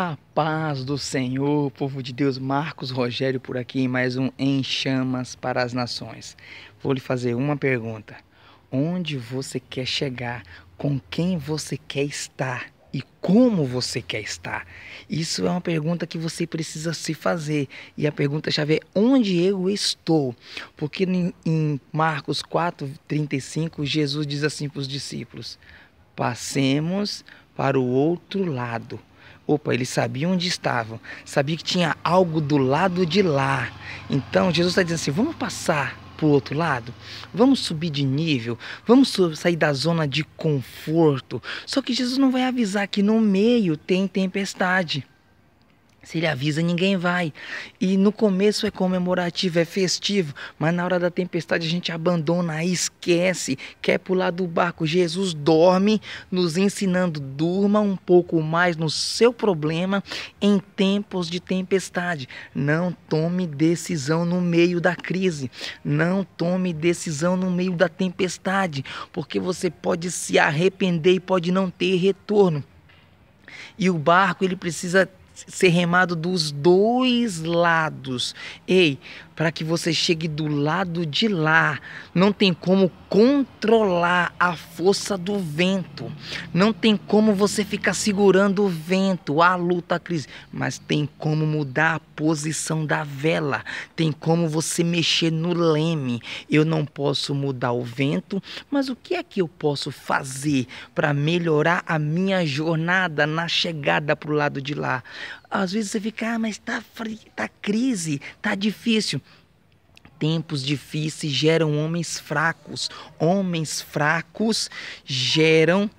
A paz do Senhor, povo de Deus, Marcos Rogério por aqui mais um Em Chamas para as Nações. Vou lhe fazer uma pergunta: onde você quer chegar? Com quem você quer estar? E como você quer estar? Isso é uma pergunta que você precisa se fazer. E a pergunta-chave é: onde eu estou? Porque em Marcos 4,35, Jesus diz assim para os discípulos: passemos para o outro lado Opa, eles sabiam onde estavam, sabia que tinha algo do lado de lá. Então Jesus está dizendo assim: vamos passar para o outro lado? Vamos subir de nível? Vamos sair da zona de conforto? Só que Jesus não vai avisar que no meio tem tempestade. Se ele avisa, ninguém vai. E no começo é comemorativo, é festivo, mas na hora da tempestade a gente abandona, esquece, quer pular do barco. Jesus dorme, nos ensinando: durma um pouco mais no seu problema em tempos de tempestade. Não tome decisão no meio da crise. Não tome decisão no meio da tempestade, porque você pode se arrepender e pode não ter retorno. E o barco ele precisa ser remado dos dois lados. Ei, para que você chegue do lado de lá. Não tem como controlar a força do vento. Não tem como você ficar segurando o vento, a luta, a crise. Mas tem como mudar a posição da vela. Tem como você mexer no leme. Eu não posso mudar o vento, mas o que é que eu posso fazer para melhorar a minha jornada na chegada para o lado de lá? Às vezes você fica, ah, mas tá, tá crise, tá difícil. Tempos difíceis geram homens fracos. Homens fracos geram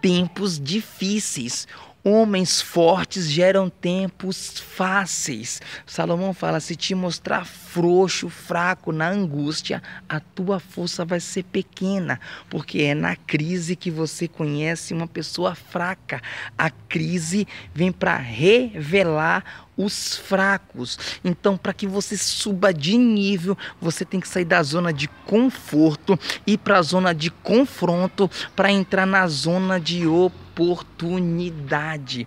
tempos difíceis. Homens fortes geram tempos fáceis. Salomão fala: se te mostrar frouxo, fraco, na angústia, a tua força vai ser pequena, porque é na crise que você conhece uma pessoa fraca. A crise vem para revelar os fracos. Então, para que você suba de nível, você tem que sair da zona de conforto e para a zona de confronto para entrar na zona de oposição oportunidade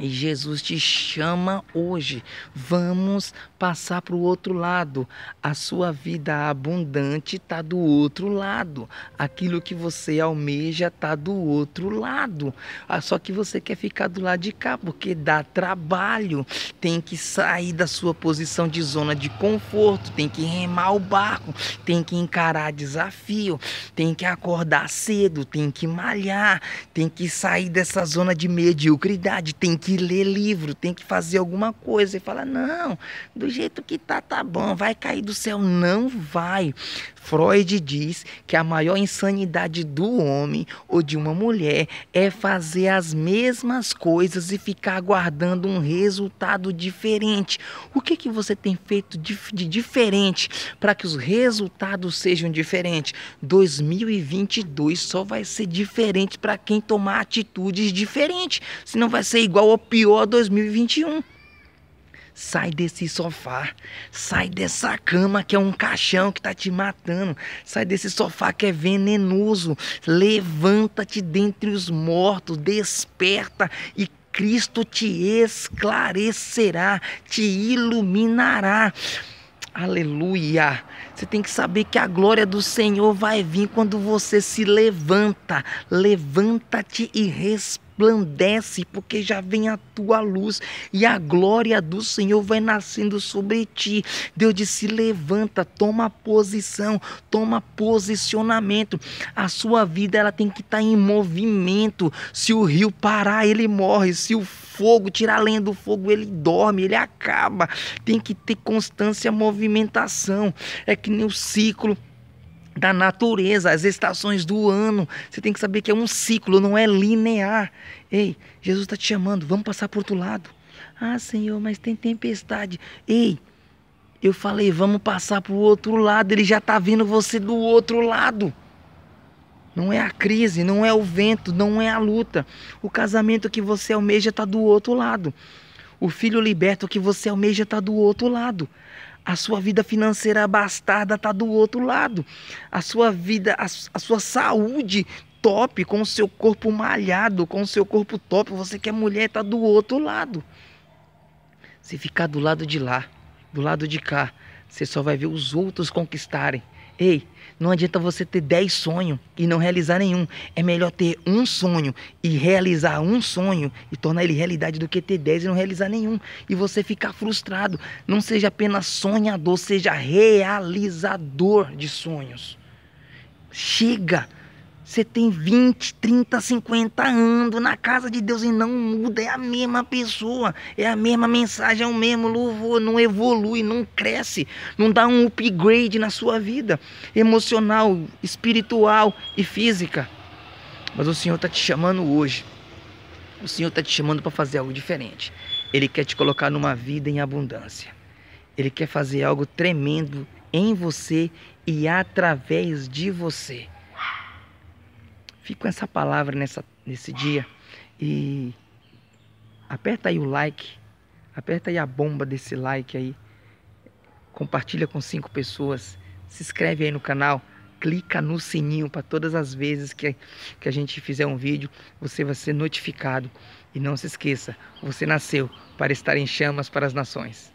e Jesus te chama hoje. Vamos passar para o outro lado. A sua vida abundante está do outro lado. Aquilo que você almeja está do outro lado. Ah, só que você quer ficar do lado de cá, porque dá trabalho. Tem que sair da sua posição de zona de conforto. Tem que remar o barco. Tem que encarar desafio. Tem que acordar cedo. Tem que malhar. Tem que sair dessa zona de mediocridade. Tem que que ler livro, tem que fazer alguma coisa. E fala: não, do jeito que tá, tá bom, vai cair do céu. Não vai. Freud diz que a maior insanidade do homem ou de uma mulher é fazer as mesmas coisas e ficar aguardando um resultado diferente. O que, que você tem feito de, diferente para que os resultados sejam diferentes? 2022 só vai ser diferente para quem tomar atitudes diferentes, senão vai ser igual ou pior 2021. Sai desse sofá. Sai dessa cama que é um caixão que tá te matando. Sai desse sofá que é venenoso. Levanta-te dentre os mortos. Desperta e Cristo te esclarecerá, te iluminará. Aleluia! Você tem que saber que a glória do Senhor vai vir quando você se levanta. Levanta-te e respira resplandece, porque já vem a tua luz e a glória do Senhor vai nascendo sobre ti. Deus disse: levanta, toma posição, toma posicionamento. A sua vida ela tem que estar tá em movimento. Se o rio parar, ele morre. Se o fogo, tirar a lenha do fogo, ele dorme, ele acaba. Tem que ter constância, movimentação. É que nem o ciclo da natureza, as estações do ano. Você tem que saber que é um ciclo, não é linear. Ei, Jesus está te chamando, vamos passar por outro lado. Ah, Senhor, mas tem tempestade. Ei, eu falei, vamos passar para o outro lado. Ele já está vindo você do outro lado. Não é a crise, não é o vento, não é a luta. O casamento que você almeja está do outro lado. O filho liberto que você almeja está do outro lado. A sua vida financeira abastada está do outro lado. A sua vida, a, a sua saúde top, com o seu corpo malhado, com o seu corpo top. Você que é mulher está do outro lado. Se ficar do lado de lá, do lado de cá, você só vai ver os outros conquistarem. Ei, não adianta você ter 10 sonhos e não realizar nenhum. É melhor ter um sonho e realizar um sonho e tornar ele realidade do que ter 10 e não realizar nenhum. E você ficar frustrado. Não seja apenas sonhador, seja realizador de sonhos. Chega! Você tem 20, 30, 50 anos na casa de Deus e não muda. É a mesma pessoa, é a mesma mensagem, é o mesmo louvor. Não evolui, não cresce, não dá um upgrade na sua vida emocional, espiritual e física. Mas o Senhor está te chamando hoje. O Senhor está te chamando para fazer algo diferente. Ele quer te colocar numa vida em abundância. Ele quer fazer algo tremendo em você e através de você. Fique com essa palavra nessa, nesse dia e aperta aí o like, aperta aí a bomba desse like aí, compartilha com cinco pessoas, se inscreve aí no canal, clica no sininho para todas as vezes que, que a gente fizer um vídeo, você vai ser notificado. E não se esqueça, você nasceu para estar em chamas para as nações.